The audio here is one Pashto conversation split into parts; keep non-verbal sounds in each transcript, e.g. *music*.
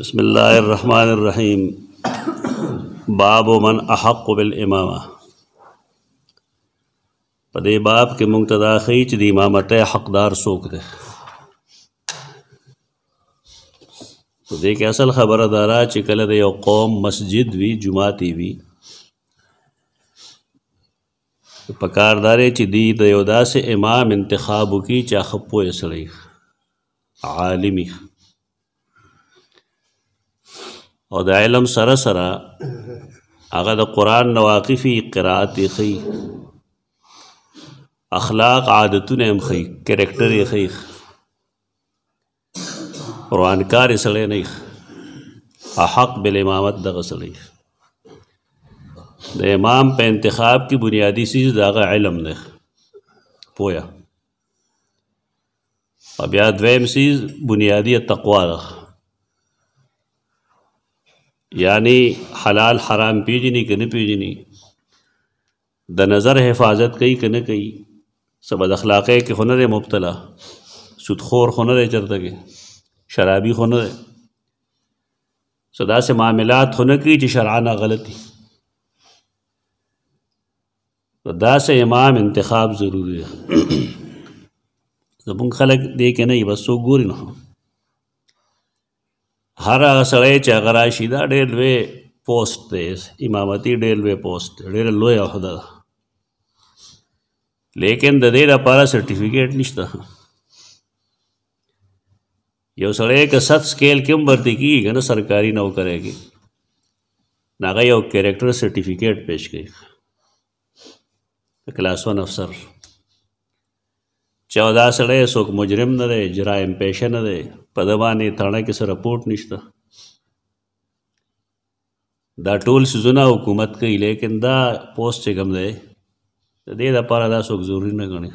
بسم اللہ الرحمن الرحیم باب و من احق بالامامہ په دې باب کې مونږ ته دا ښیي چې د امامت حقدار څوک دی په دې کې اصل خبره دا را چې کله د یو قوم مسجد وي جمعاتي وي په کاردارې چې دی د یو داسې امام انتخاب وکړي چې هغه پوه سړی عالمي او د علم سره سره هغه د قران نواقفی قرائت خي اخلاق عادتونه هم خي کریکٹر یې خي قران کار سره نه حق بل امامت د غسلې د امام په انتخاب کې بنیادی سیز دغه علم نه پویا او بیا دویم سیز بنیادی تقوا ده یعنی حلال حرام پیجنی که نه پیجنی د نظر حفاظت کوي که نه کوي سبا د اخلاقه کې خو نه دی مبتلا سودخور خو نه دی چېرته کې شرابي خو نه دی سو داسې معاملات خو نه کوي چې شرعانه غلط دي نو داسې امام انتخاب ضروري دی *clears throat* زمونږ خلک دی کې نه بس څوک ګوري نه هر هغه سړی چې هغه راشي دا ډېر لوی پوسټ دی امامتي ډېر لوی پوسټ ډېر لوی عہده ده لیکن د دې لپاره سرټیفیکیټ نشته یو سړی که سب سکیل کې هم برتی کیږي که نه سرکاري نوکری کې نو هغه یو کریکټر سرټیفیکیټ پیش کوي کلاس ون افسر چې دا سړی څوک مجرم نه دی جرائم پیشه نه دی په د باندې تاړه کې سره پورت نشته دا ټول سيزونه حکومت کوي لیکن دا پوسټ چې کوم دی د دې لپاره دا څوک ضروري نه غني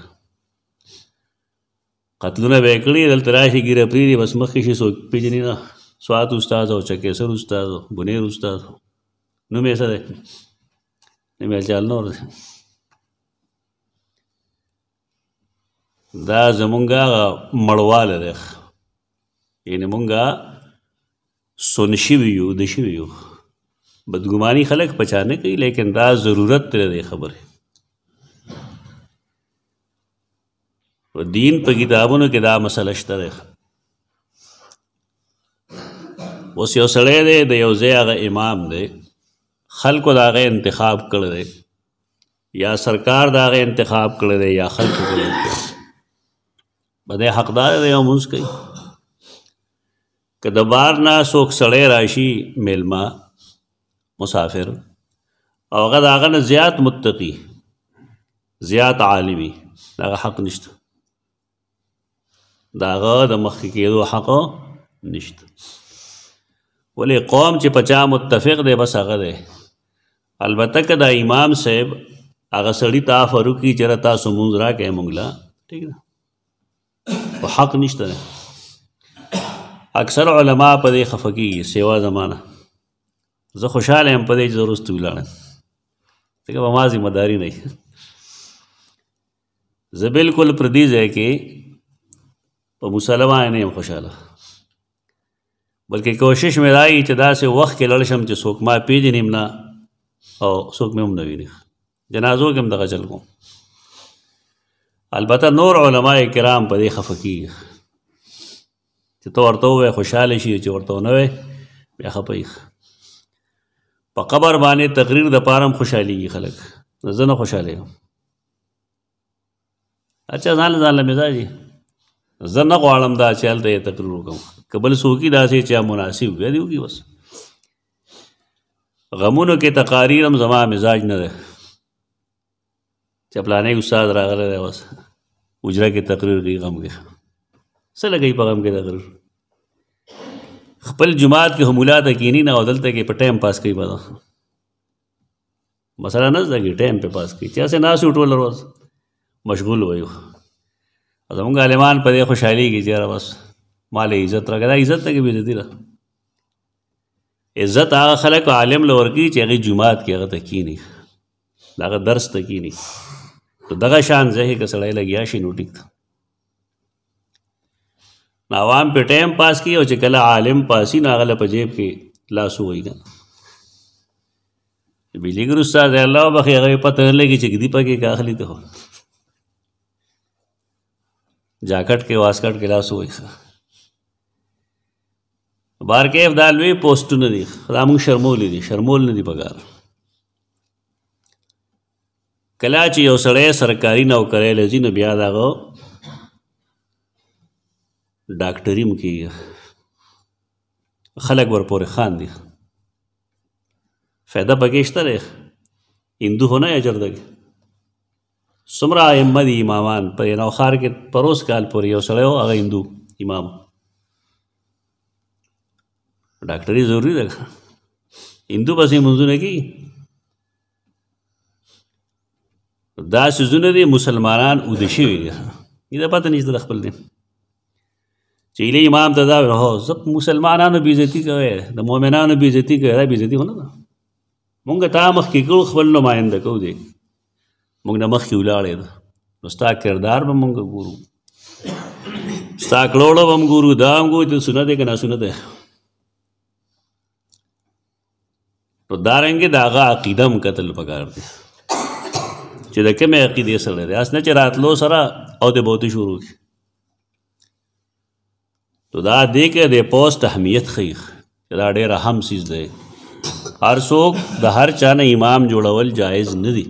قتلونه به کړی دلته راشي ګیره پریری بس مخې شي څوک پیژني نه سوات استاد او چکیسر استاد او بنیر استاد نو مې سره نه مې چل نور دا زمونږه مړواله ده یعنی مونږه سون شوي یو د شوي یو بدګماني خلک پچانه کوي لیکن دا ضرورت ترې دی خبره دین په کتابونو کې دا مسله شته ده اوس یو سړی دی د یو ځای هغه امام دی خلکو د هغه انتخاب کړی دی یا سرکار د هغه انتخاب کړی دی یا خلکو کړی دی بده حقدار دی او مونږ کوي که د بار نه څوک سړی راشي میلما مسافر او هغه د هغه نه زیات متقي زیات عالمي دغه حق نشته د هغه د مخکې کېدو حق نشته ولې قوم چې پچا متفق دی بس هغه دی البته که د امام صاحب هغه سړی ته آفر وکړي چې را تاسو مونږ راکې مونږ لا ټیک ده خو حق نشته دی اکثر علما په دې خفقي سیوا زمانہ زه خوشاله هم په دې ضرورت ویلانه څنګه ما ذمہ داری نه زه بالکل پر دې ځای کې په مسلمان نه خوشاله بلکې کوشش مې راي چې داسې وخت کې لړشم چې څوک ما پیژنې نه او څوک مې هم نه ویني جنازو کې هم دغه چل کوم البته نور علما کرام په دې خفقي چې تو ورته وې خوشاله شي چې ورته نه وې بیا خپېخ په قبر باندې تقریر د پارم خوشحالي خلک زه نه خوشاله یم اچھا ځان ځان له مزاجي زه نه غواړم دا چې هلته یې تقریر وکړم که بل څوک یې داسې چې مناسب وي دی وکړي بس غمونو کې تقاریر هم زما مزاج نه ده چې پلانې استاد راغلی دی بس اجره کې تقریر کوي غم کې څه لګي په غم کې د غرور خپل جماعت کې همولا ته کینی نه او دلته کې په ټایم پاس کوي بدا مسله نه ځکه ټایم په پاس کوي چې اسه ناس ټول ورځ مشغول وایو زمونږ عالمان په دې خوشحالي کې چې بس مال عزت راکړه دا عزت ته کې به دې را عزت هغه خلک عالم لور کې چې هغه جماعت کې هغه ته کینی داغه درس ته کینی نو دغه شان زه کې سړی لګیا شي نو ټیک نو عوام په ټیم پاس کی او چې کله عالم پاسي نو هغه په جیب کې لاس وای کنه بجلی ګر استاد الله بخې هغه پته لګی چې کدی پکې کاخلی ته جاکټ کې واسکټ کې لاس وای بار کې افدال وی پوسټونه دي خدامو شرمول دي شرمول نه دي پکار کلا چې یو سړی سرکاري نوکرې لزی نو بیا داغو ډاکټري م کیږي خلک ورپورې خاندي فایده پکې شته دی هندو هو نه اجر دی څومره ائمه دي امامان په نوخار کې پروس کال پورې یو سړی و هغه هندو امام ډاکټري ضروری ده هندو پسې منځونه کی دا سيزونه دي مسلمانان ودشي وي دا پته نشته خپل دي چې ایله امام ته دا وي هو زه مسلمانانو بیزتی کوي د مؤمنانو بیزتی کوي دا بیزتی ونه ده مونږ تا مخکې کړو خپل نماینده کوو دی مونږ نه مخکې ولاړې ده نو ستا کردار به مونږ ګورو ستا کړوړه به هم ګورو دا هم ګورو چې سنت دی که ناسنت دی نو دارنګې د هغه عقیده هم کتل پکار دی چې د کومې عقیدې سره دی اس نه چې راتلو سره او د بهتې شروع کړي نو دا دی کې د پوست اهمیت خیخ دا ډېر اهم سیز دی هر څوک د هر چا نه امام جوړول جایز نه دی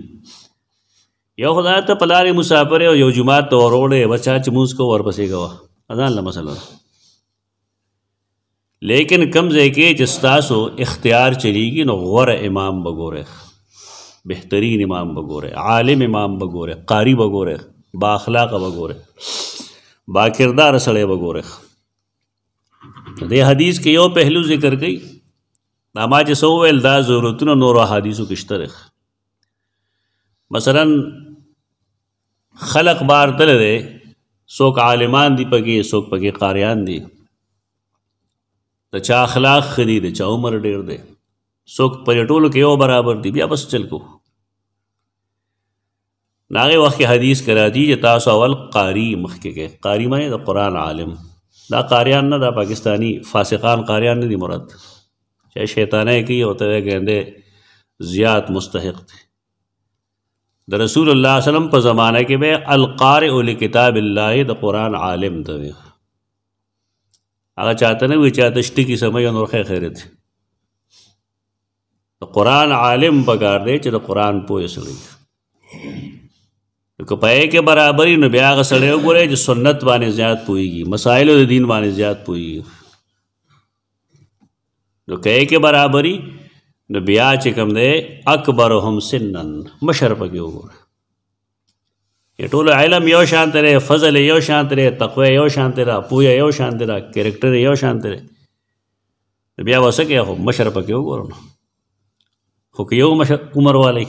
یو خدای ته پلاری مسافر او یو جماعت ته وروړې بچا چې موږ کو ورپسې غوا اذان له مسله لیکن کم ځای کې چې ستاسو اختیار چلیږي نو غوره امام بګوره بهترین امام بګوره عالم امام بګوره قاری بګوره با اخلاق بګوره با کردار سره بګوره د حدیث کې یو پهلو ذکر کړي نما چې سو ویل دا ضرورتونه نور حدیثو کې شته مثلا خلق بار تل دی څوک عالمان دی پکې څوک پکې قاریان دی د چا اخلاق خدي د چا عمر ډیر دی څوک پلټولو کې یو برابر دی بیا بس چل کو ناغه وخت حدیث کرا دی چې تاسو اول قاری مخکې کې قاری معنی د قران عالم دا قاریان نه دا پاکستانی فاسقان قاریان نه دي مراد چاہے شیطانه کی ہوتے ہوئے گیندے زیات مستحق تھے د رسول الله وسلم په زمانہ کې به القارئ لکتاب الله د قران عالم ته هغه چاته نه وی چاته شته کی سمجه نور خیر دی د قران عالم بګار دی چې د قران پوه شوی که پې کې برابرۍ نو بیا غسړې وګورې چې سنت باندې زیات پويږي مسائل د دین باندې زیات پويږي نو کې کې برابرۍ نو بیا چې کوم دې اکبرهم سنن مشر پکې وګورې ټول علم یو شان ترې فضل یو شان ترې تقوی یو شان ترې پوهه یو شان ترې کریکټر یو شان ترې بیا وسه کې هو مشر پکې وګورم خو کې یو مشر عمر والی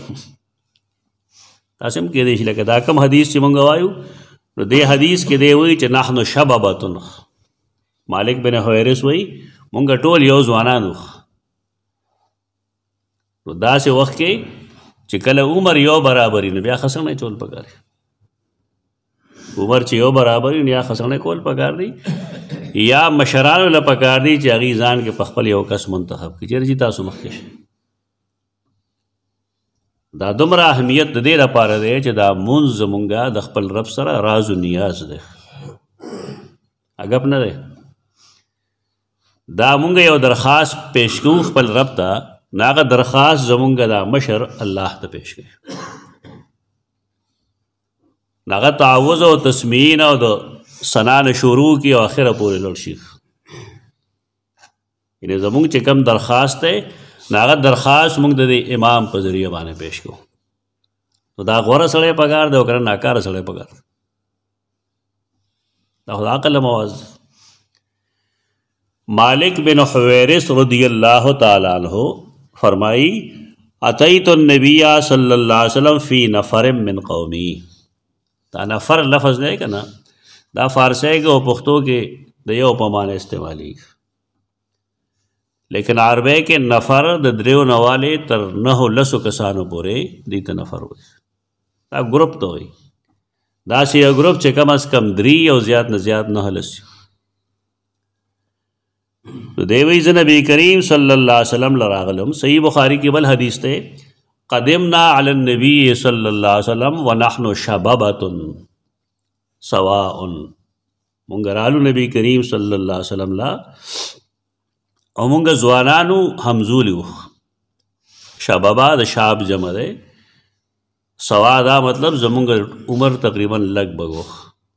تاسو هم کې دی چې لکه دا کوم حدیث چې مونږ وایو نو دې حدیث کې دی وایي چې نحنو شبابتن مالک بن حویرس وایي مونږ ټول یو ځوانانو نو داسې وخت کې چې کله عمر یو برابرې نو بیا خسنه چول پکاره عمر چې یو برابرې نو یا خسنه کول پکار دی یا مشرانو لپاره کار دی چې اغي ځان کې پخپل یو کس منتخب کړي چې تاسو مخکې شئ دا دومره اهمیت د دې لپاره دی چې دا مونږ زمونږه د خپل رب سره راز او نیاز دی اګپ نه دی دا مونږ یو درخواست پیش کوو خپل رب ته ناغه درخواست زمونږه دا مشر الله ته پیش کړي ناغه تعوذ او تسمین او د سنا نه شروع کی او اخره پورې لړ شي یعنی زمونږ چې کم درخواست دی هغه درخواست موږ د امام په ذریعہ باندې پیش کوو نو دا غوره سړی پکار دی او کنه ناکاره سړی پکار دا خو عقل مواز مالک بن حویرس رضی اللہ تعالی عنہ فرمائی اتیت النبی صلی اللہ علیہ وسلم فی نفر من قومی دا نفر لفظ دی کنه دا فارسی کې او پښتو کې د یو په معنی استعمالیږي لیکن عربی کې نفر د دریو نواله تر نه لسو کسانو پورې دي ته نفر وي دا ګروپ ته وي دا شی ګروپ چې کم از کم دری او زیات نه زیات نه لسي نو دیوی ز نبی کریم صلی الله علیه وسلم لراغلم صحیح بخاری کې بل حدیث ته قدمنا علی النبی صلی الله علیه وسلم ونحن شبابه سواء مونږ رالو نبی کریم صلی الله علیه وسلم لا او مونږ ځوانانو همزولي وو شبابا د شاب جمع دی سوا دا مطلب زمونږ عمر تقریبا لګ بګو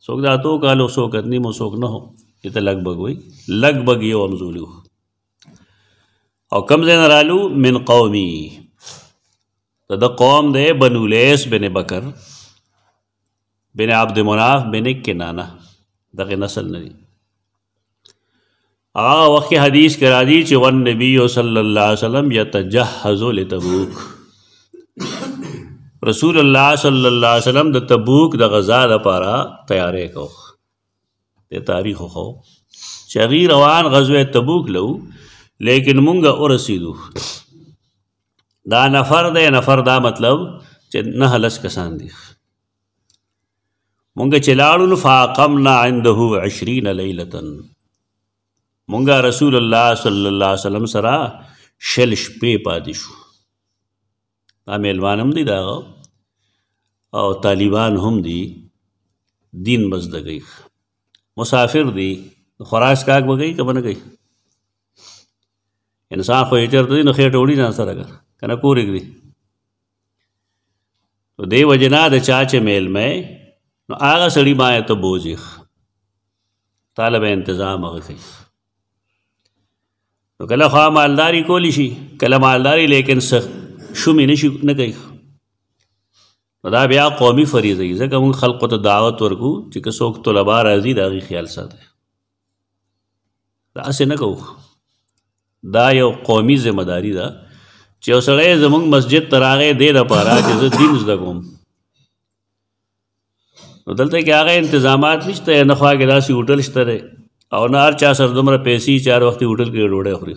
څوک دا تو کالو څوک اتنی مو څوک نه هو ته لګ بګ وي لګ بګ یو همزولي وو او کم زین رالو من قومي د قوم دی بنو لیس بن بکر بن عبد مناف بن کنانه دغه نسل نه دی هغه وخت حدیث کې راځي چې ون نبی صلی الله علیه وسلم یتجهز لتبوک رسول الله صلی الله علیه وسلم د تبوک د غزا لپاره تیارې کو د تاریخ خو چې غیر روان غزوه تبوک لو لیکن مونږه ورسېدو دا نفر دی نفر دا مطلب چې نه لس کسان دي مونږ چلاړو فاقمنا عنده 20 ليله مونږه رسول الله صلی الله علیه وسلم سره شل شپې پاتې شو دا میلوان هم دی دا او طالبان هم دی دین مزدګي مسافر دی خراش کاک بګي کبن گئی انسان خو هیټر دی نو خېټ وړي نه سره کنه کورګ دی تو دی وجنا د چاچه میل مې نو هغه سړی ما ته بوځي طالب انتظام هغه کوي نو کله خوا مالداری کولی شي کله مالداری لیکن سخت شومې نشي نه کوي نو دا بیا قومي فریضه یې ځکه موږ خلقو ته دعوت ورکو چې که څوک طلبا راځي د هغې خیال ساته دا هسې نه کوو دا یو قومي ذمهداري ده چې یو سړی زموږ مسجد ته راغی دې دپاره چې زه دین زده کوم نو دلته کې هغه انتظامات نشته نه خوا کې داسې هوټل شته دی او نه هر چا سره دومره پیسې چار وختي هوټل کې ډوډۍ خوري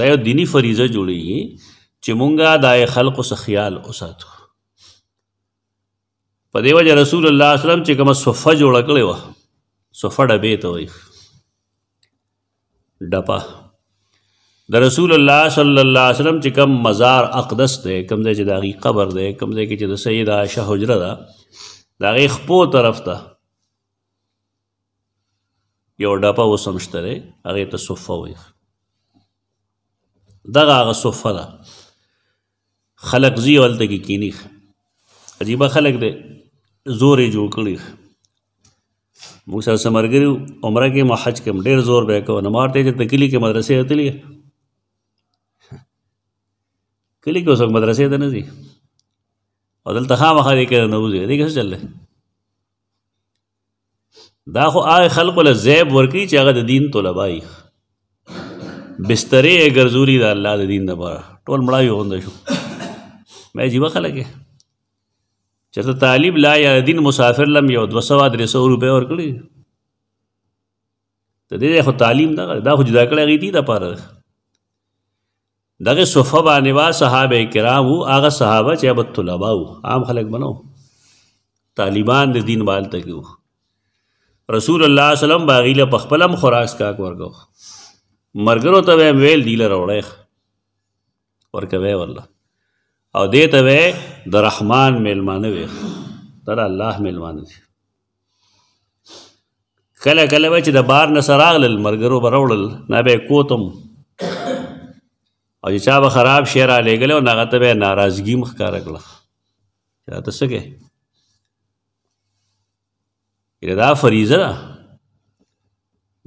دا یو دینی فریضه جوړیږي چې مونږه د خلقو څخه خیال وساتو په دیو چې رسول الله صلی الله علیه وسلم چې کوم صفه جوړ کړې و صفه ډبې ته وایي ډپا د رسول الله صلی الله علیه وسلم چې کوم مزار اقدس دی کوم ځای چې د قبر دی کوم ځای کې چې د سید عائشہ حجره ده دا غي خپو طرف ته یو ډاپه اوس هم شته دی هغې ته صفه وایي دغه هغه صفه ده خلق ځي او هلته کې کینی عجیبه خلق دی زور یې جوړ کړي موږ سره څه ملګري عمره کې م حج کې ډېر زور بیا کوه نه مارته چې کلي کې مدرسې اتلی کلي کې اوس مدرسې ته نه ځي او دلته خامخا دې کې نه وځي دې څه چل دی دا خو آی خلق ول زیب ورکی چې هغه د دین طلبای بسترې ګرځوري د الله د دین لپاره ټول مړای غوند شو مې جیبه خلک چې طالب لا یا دین مسافر لم یو 200 300 روپے ورکړي ته دې خو تعلیم دا دا خو جدا کړی غیتی د پاره دغه صفه باندې وا صحابه کرام وو هغه صحابه چې ابد طلبه وو عام خلک بنو طالبان د دین مال تکي وو رسول الله سلام باغی له پخپلم خوراک کا ورکو مرګرو ته ویل دی له وړه ورکوي والله او دې ته د رحمان میلمانه وي تر الله میلمانه دي کله کله چې د بار نه سراغل مرګرو بروړل نه به کوتم او چې چا به خراب شعر را لېږلی او نغته به یې ناراضګي مخکاره کړه چا ته څه یعنی دا فریضه ده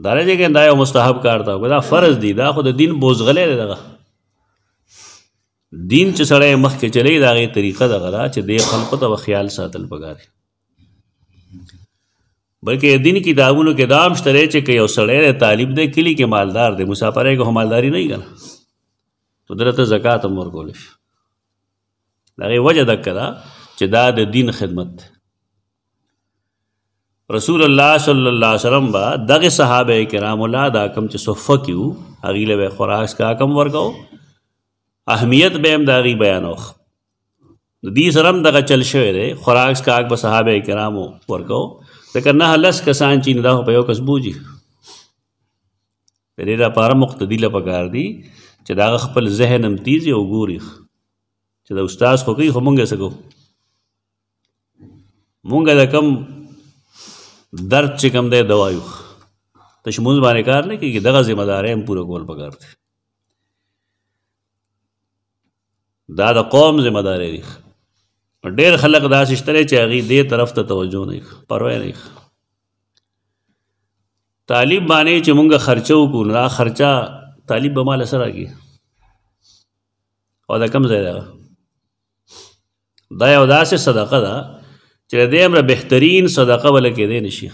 دا نه چې دا یو مستحب کار ده دا فرض دی دا خو د دین بوزغلې دی دغه دین چې سړی مخکې چلی دا غي طریقه دغه ده چې د خلکو ته خیال ساتل پکار بلکې دین کتابونو کې دام شته چې یو سړی طالب دی کلی کې مالدار دی مسافر یې کوم مالداری نه کنه تو درته زکات هم ورکول شي دغه وجه دک دا چې دا د دین خدمت دی رسول الله صلی الله علیه وسلم با دغه صحابه کرام الله دا کم چې صفه کیو اغیله به خوراک کا کم ورکاو اهمیت به هم داغي بیانوخ د دې سرم دغه چل شوی دی خوراک کا به صحابه کرامو ورکاو ځکه نه لس کسان چې نه په یو کس بوجي د دې لپاره مقتدی لپاره دی چې دا خپل ذهن هم تیز او ګوري چې د استاد خو کې همونګه سګو مونږه د کم درد چې کوم دی دوا یو ته چې مونځ باندې کار نه کېږي دغه ذمہ دارۍ هم پوره کول پکار دی دا د قوم ذمہ دارۍ دي ډېر خلک داسې شته چې هغې دې طرف ته توجه نه ښه پروا نه ښه طالب باندې چې مونږه خرچه وکړو را خرچه طالب به مال سره راګي او دا کم ځای ده دا یو داسې صدقه ده چې دې امر بهترین صدقه ولکې دې نشي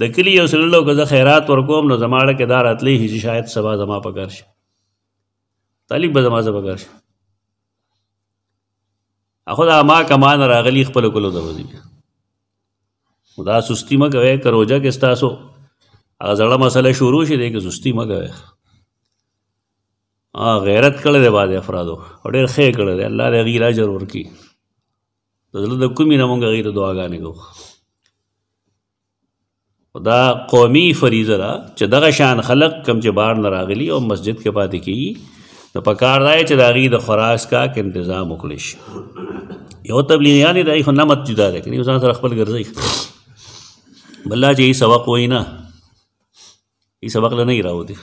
د کلی یو سره لو کزه خیرات ورکوم نو زماړه کې دار اتلی هي شاید سبا زما پکار شي طالب به زما زما پکار شي اخو دا ما کمان راغلی خپل کولو د وزي دا سستی ما کوي کروجا کې ستاسو هغه زړه مسله شروع شي دې کې سستی ما کوي غیرت کړی دی باندې افرادو ډېر ښه کړی دی الله دې غیر اجر ورکړي د زړه د کومې نه مونږ غیر دعاګانې کوو دا قومي فریضه ده چې دغه شان خلق کم چې بار نه راغلي او مسجد کې پاتې کیږي نو پکار دی چې د هغې د خوراک کاک انتظام وکړی شي یو تبلیغیان دی خو نه مت جدا دی که ځان سره خپل ګرځئ بلا چې ای سبق وای نه ای سبق له نه راوځي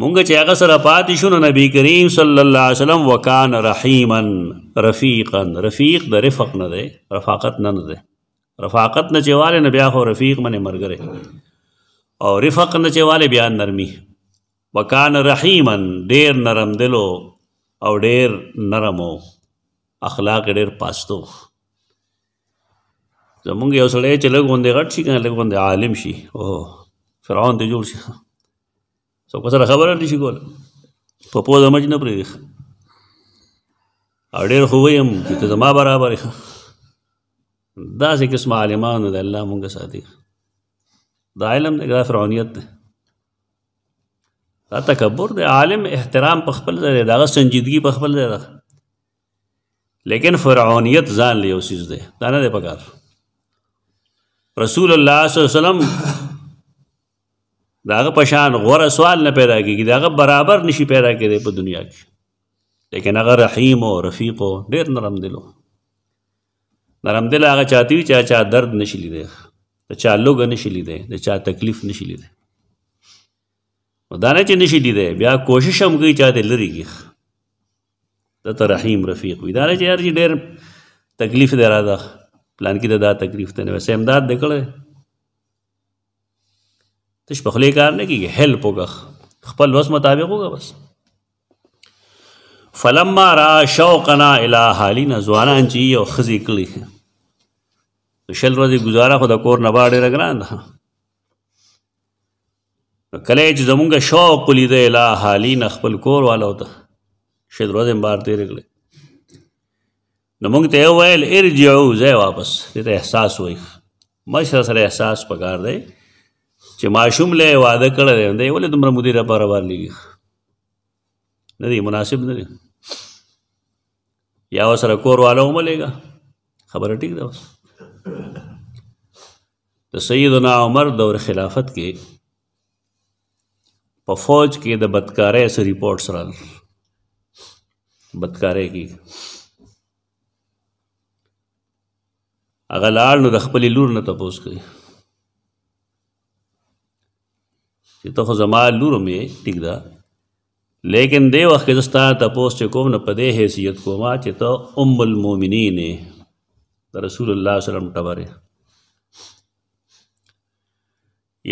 مونږ چې هغه سره پاتې شو نبی کریم صلی الله علیه وسلم وکان رحیما رفیقا رفیق د رفق نه دی رفاقت نه نه دی رفاقت نه چواله نه بیا خو رفیق منه مرګره او رفق نه چواله بیا نرمي وکان رحیما ډیر نرم دلو او ډیر نرمو اخلاق ډیر پاستو زمونږ یو سړی چې لږ غوندې غټ شي کنه لږ غوندې عالم شي او فرعون دی جوړ شي څوک سره خبره نشي کول په پوز مج نه پرېږ او ډېر خو ویم چې ته زما برابر یې داسې قسم عالمانو د الله مونږ ساتي دا علم دی دا فرعونیت دی دا تکبر دی عالم احترام په خپل ځای دی دغه سنجیدګي په خپل ځای ده لیکن فرعونیت ځان لی یو سیز دی دا نه دی پکار رسول الله صلی الله علیه وسلم دا هغه پشان غوره سوال نه پیدا کیږي دا هغه برابر نشي پیدا کېدی په دنیا کې لیکن هغه رحیم او رفیق او ډیر نرم دل نرم دل هغه چاته وي چې چا درد نشي لیدي د چا لوګ نشي لیدي د چا تکلیف نشي لیدي ودانه چې نشي لیدي بیا کوشش هم کوي چاته لري کې د ته رحیم رفیق وي دانه چې هر ډیر تکلیف درا ده پلان کې دا تکلیف ته نه وسه امداد وکړي تش په خلی کار نه کیږي هیلپ وکړه خپل وس مطابق وکړه بس فلما را شوقنا الی حالنا زوانان چی او خزی کړی شل ورځې گزاره خو د کور نه باندې رګران ده کله چې زمونږ شوق لیدې الی حالنا خپل کور والو ته شل ورځې بار تیر کړل نو موږ ته ویل ارجعو زه واپس دې احساس وای مشه سره احساس پکار دی چې ماشوم له واده کړل دی ولې دومره مدیر لپاره ورلېږي نه دی مناسب نه دی یا سره کور والا وملېږه خبره ټیک ده اوس د سیدنا عمر دور خلافت کې په فوج کې د بدکارۍ سره ریپورټس رال بدکارۍ کې هغه لاړ نو د خپلې لور نه تپوس کوي چې ته خو زما لور مې ټیک ده لیکن دې وخت کې زستا تاسو چې کوم نه پدې حیثیت کوما چې ته ام المؤمنین رسول الله صلی الله علیه وسلم ټبره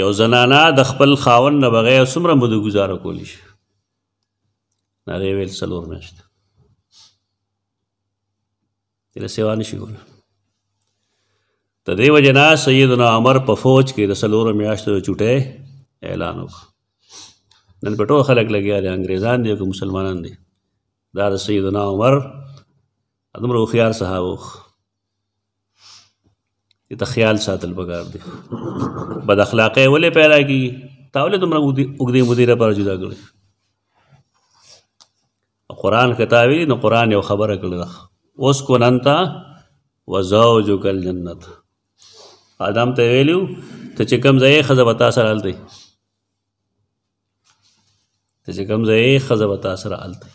یو زنانا د خپل خاون نه بغیر څومره مده گزاره کولی شي نری ویل سلور نشته تیرې سیوا نشي کول د دیو جنا سیدنا عمر په فوج کې د سلور میاشتو چټه اعلان وکړه نن په ټول خلک لګیا دي انګریزان دي که مسلمانان دي دا د سیدنا عمر دومره هوښیار صحابه وو ته خیال ساتل پکار دی بد اخلاقی ولې پیدا کیږي تا ولې دومره اوږدې مودې لپاره جدا کړې قرآن که تا ویلي نو قرآن یو خبره کړې ده اوس کن انته وزوجک الجنت آدم ته ویلو ته چې کوم ځای ښځه به تا سره هلته ته چې کوم ځای ښځه به تا سره هلته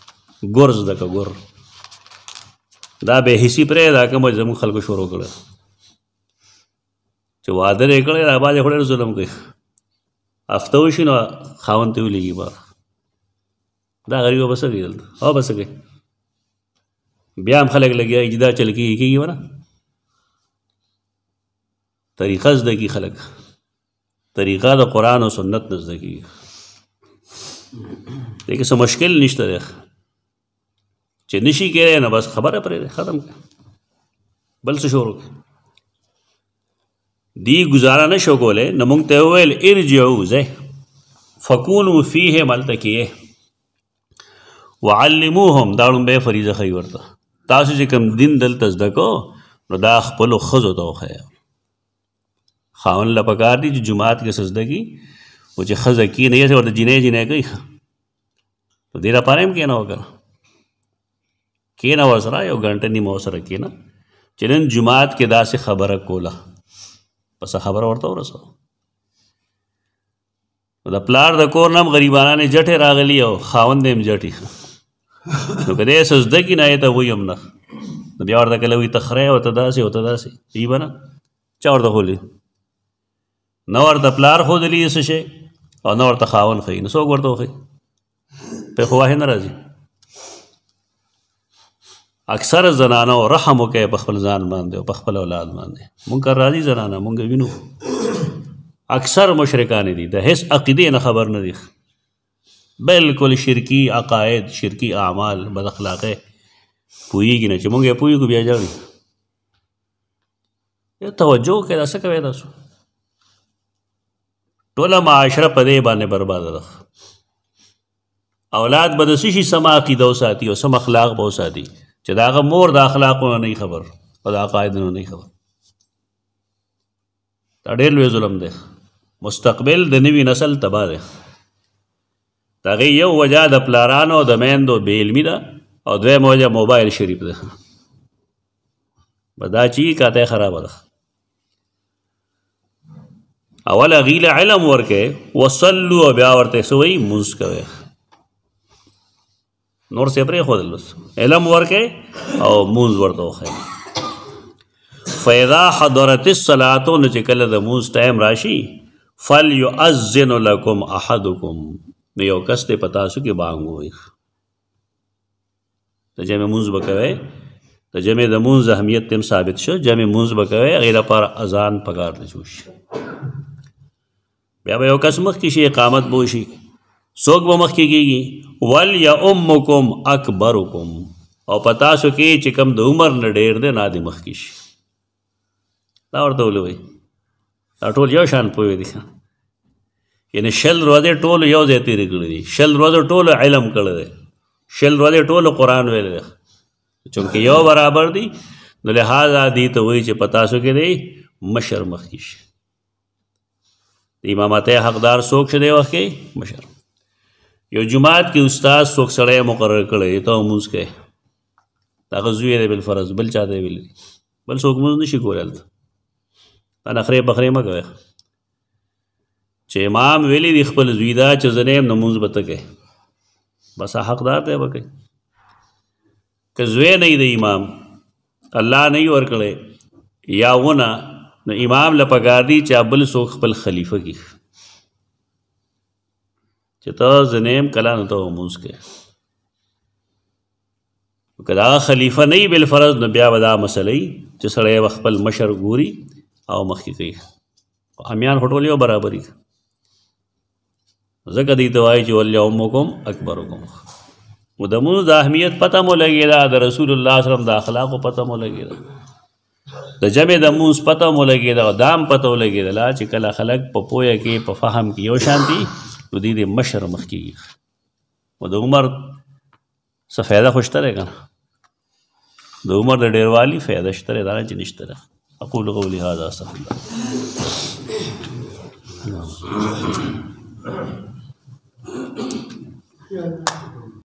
ګور زده که ګور دا بې حسي پرېږده کومه چې زموږ خلکو شروع کړه چې واده یې کړی دا بعضې خو ډېر ظلم کوي هفته وشي نو خاوند ته ولېږي به دا غریبه به څه کوي دلته او به څه کوي بیا هم خلک لګیا چې دا چل کېږي کېږي به نه طریقه زده کی خلک طریقه د قران او سنت زده کی دیکھئے سو مشکل نشته دی چې نشي کېږي نه بس خبره پرې ختم بل څه شروع دی گزاره نه شو کوله نو مونږ ته ویل ارجعو زه فكونوا فيه ملتقيه وعلموهم داړم به فریضه خي ورته تاسو چې کوم دین دل تصدقو نو دا خپل خزو ته خیا خاون لپاره دي چې جمعات کې سجده کی خو چې ښځه کښېنه یې ورته جینۍ جینۍ کوي نو دې لپاره یې هم کښېنه وکړه کښېنه ورسره یو ګنټه نیمه ورسره کښېنه چې نن جومات کې داسې خبره کوله پس خبره ورته ورسوه نو د پلار د کور نه هم غریبانانې جټې راغلي او خاوند یې هم جټې نو که دې سجده کښېنه یې ته وی هم نه نو بیا ورته کله وي ته خری او ته داسې او ته داسې ای به نه چا ورته خولي نه ورته پلار ښودلي څه شی او نه ورته خاون خي نو څوک ورته خي په خواه نه راځي اکثر زنانه رحم وکي په خپل ځان باندې او په خپل اولاد باندې مونږ راضي زنانه مونږ وینو اکثر مشرکان دي د هیڅ عقیده نه خبر نه دي بالکل شرکی عقاید شرکی اعمال بد اخلاقه پویږي نه چې مونږ یې پویږو بیا ځو ته توجه کې راڅه کوي تاسو ټوله معاشره په دې باندې برباد ده اولاد به د سشي سم عقیده وساتي او سم اخلاق به وساتي چې دا هغه مور د اخلاقونو نه خبر او د عقایدونو نه خبر دا ډېر لوی ظلم دی مستقبل د نوي نسل تباه دی دا غي یو وجہ د پلارانو د میندو بې علمي ده او دویم وجہ موبایل شریف ده بدا چی کاته خراب ده اول غیل علم ورکه وصلو بیا ورته سوئی منس کوي نور څه پرې خودلوس علم ورکه او منز ورته خو فیضا حضرت الصلاه نو چې کله د منز ټایم راشي فل یؤذن لكم احدکم نو یو کس ته پتا سو کې بانګ وای ته جمع منز بکوي ته جمع د منز اهمیت تم ثابت شو جمع منز بکوي غیر پر اذان پکار نه جوش بیا به یو کس مخ کې شي اقامت بو شي څوک به مخ کې کیږي ول یا امکم اکبرکم او پتا سو کې چې کم د عمر نه ډېر دی نه دی مخ کې شي دا ورته ولوي دا ټول یو شان پوي دي یعنی شل ورځې ټول یو ځای تیر کړی دي شل ورځې ټول علم کړی دی شل ورځې ټول قران ویل دی چونکه یو برابر دي نو لہذا دي ته وایي چې پتا سو کې دی مشر مخ کې شي د امامته حقدار څوک شه دی وخت کې مشر یو جماعت کې استاد څوک سره مقرر کړي ته مونږ کې دا غزوی دی بل فرض بل چاته ویل بل څوک مونږ نشي کولای دا نخره بخره ما کوي چې امام ویلی دی خپل زوی دا چې زنیم نمونز بته کوي بس حقدار دی وکي که زوی نه دی امام الله نه ورکړي یا ونه نو امام لپاره دی چې بل سو خپل خلیفہ کی چې تا زنیم کلا نو ته موس کې کدا خلیفہ نه بل فرض نو بیا ودا مسلې چې سړی خپل مشر ګوري او مخکې کوي امیان هټولې برابرۍ زکه دې توای چې ولیا امکم اکبرکم مدمونو د اهمیت پته مو لګیلا د رسول الله صلی الله علیه وسلم د اخلاقو پته مو لګیلا د جمع د موس پته مو لګېده دام پته لګېدله چې کله خلک په پوهه کې په فهم کې یو شان دي نو دې د مشر مخ کېږي خو د عمر څه فایده خو شته دی که نه د عمر د ډېروالي فایده شته دی دا نه چې نشته ده اقول قولي هذا استغفر الله